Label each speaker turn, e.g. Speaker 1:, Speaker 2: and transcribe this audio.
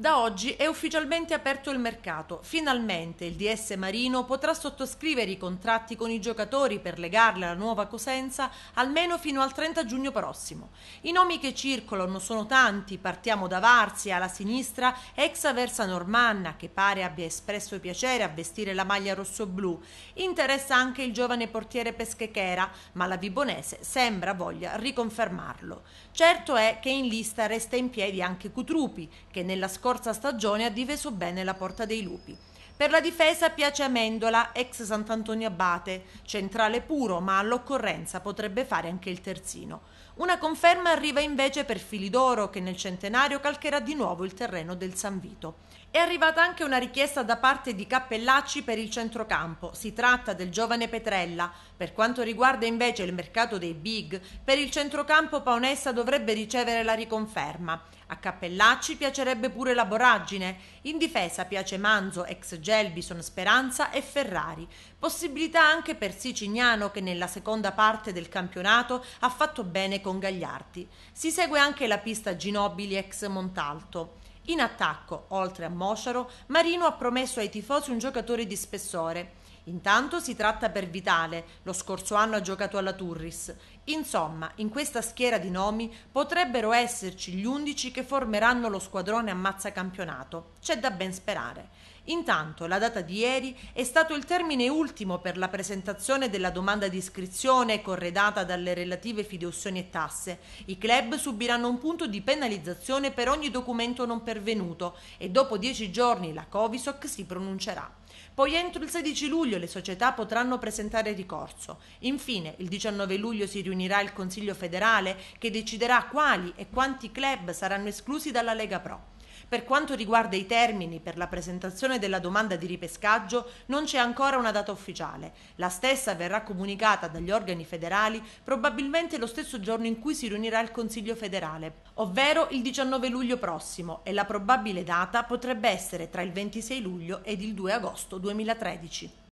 Speaker 1: Da oggi è ufficialmente aperto il mercato. Finalmente il DS Marino potrà sottoscrivere i contratti con i giocatori per legarli alla nuova Cosenza almeno fino al 30 giugno prossimo. I nomi che circolano sono tanti, partiamo da Varsi alla sinistra, ex Aversa Normanna che pare abbia espresso piacere a vestire la maglia rosso-blu. Interessa anche il giovane portiere Peschechera, ma la Vibonese sembra voglia riconfermarlo. Certo è che in lista resta in piedi anche Cutrupi che nella scorsa scorsa stagione ha diveso bene la Porta dei Lupi. Per la difesa piace Amendola, ex Sant'Antonio Abate, centrale puro, ma all'occorrenza potrebbe fare anche il terzino. Una conferma arriva invece per Filidoro, che nel centenario calcherà di nuovo il terreno del San Vito. È arrivata anche una richiesta da parte di Cappellacci per il centrocampo. Si tratta del giovane Petrella. Per quanto riguarda invece il mercato dei big, per il centrocampo Paonessa dovrebbe ricevere la riconferma. A Cappellacci piacerebbe pure la Boragine. In difesa piace Manzo, ex Gelbison, Speranza e Ferrari. Possibilità anche per Sicignano che nella seconda parte del campionato ha fatto bene con Gagliardi. Si segue anche la pista Ginobili ex Montalto. In attacco, oltre a Mosciaro, Marino ha promesso ai tifosi un giocatore di spessore. Intanto si tratta per Vitale, lo scorso anno ha giocato alla Turris. Insomma, in questa schiera di nomi potrebbero esserci gli undici che formeranno lo squadrone ammazza campionato. C'è da ben sperare. Intanto, la data di ieri è stato il termine ultimo per la presentazione della domanda di iscrizione corredata dalle relative fideussioni e tasse. I club subiranno un punto di penalizzazione per ogni documento non pervenuto e dopo dieci giorni la Covisoc si pronuncerà. Poi entro il 16 luglio le società potranno presentare ricorso. Infine, il 19 luglio si riunirà il Consiglio federale che deciderà quali e quanti club saranno esclusi dalla Lega Pro. Per quanto riguarda i termini per la presentazione della domanda di ripescaggio, non c'è ancora una data ufficiale. La stessa verrà comunicata dagli organi federali probabilmente lo stesso giorno in cui si riunirà il Consiglio federale, ovvero il 19 luglio prossimo, e la probabile data potrebbe essere tra il 26 luglio ed il 2 agosto 2013.